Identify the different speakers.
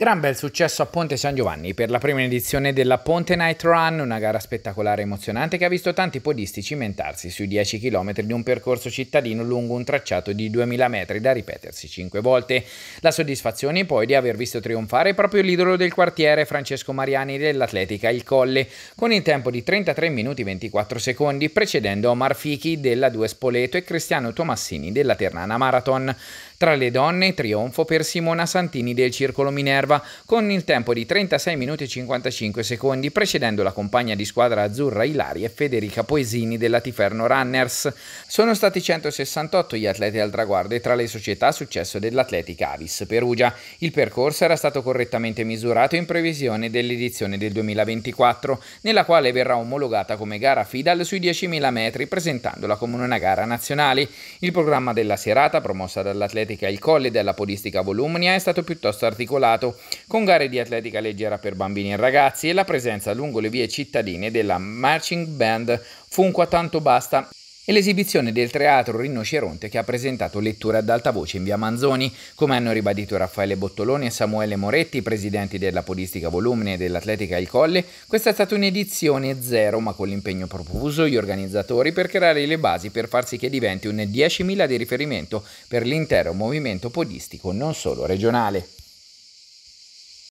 Speaker 1: Gran bel successo a Ponte San Giovanni per la prima edizione della Ponte Night Run, una gara spettacolare e emozionante che ha visto tanti podisti cimentarsi sui 10 km di un percorso cittadino lungo un tracciato di 2000 metri da ripetersi 5 volte. La soddisfazione poi di aver visto trionfare proprio l'idolo del quartiere Francesco Mariani dell'Atletica Il Colle, con il tempo di 33 minuti 24 secondi, precedendo Omar Fichi della 2 Spoleto e Cristiano Tomassini della Ternana Marathon. Tra le donne trionfo per Simona Santini del Circolo Minerva con il tempo di 36 minuti e 55 secondi precedendo la compagna di squadra azzurra Ilaria e Federica Poesini della Tiferno Runners. Sono stati 168 gli atleti al traguardo e tra le società successo dell'Atletica Avis Perugia. Il percorso era stato correttamente misurato in previsione dell'edizione del 2024 nella quale verrà omologata come gara FIDAL sui 10.000 metri presentandola come una gara nazionale. Il programma della serata promossa dall'Atletica, atletica. Il colle della podistica Volumnia è stato piuttosto articolato, con gare di atletica leggera per bambini e ragazzi e la presenza lungo le vie cittadine della marching band Funqua Tanto Basta e l'esibizione del teatro Rinoceronte che ha presentato letture ad alta voce in via Manzoni, come hanno ribadito Raffaele Bottoloni e Samuele Moretti, presidenti della Podistica Volumne e dell'Atletica Il Colle, questa è stata un'edizione zero ma con l'impegno profuso gli organizzatori per creare le basi per far sì che diventi un 10.000 di riferimento per l'intero movimento podistico non solo regionale.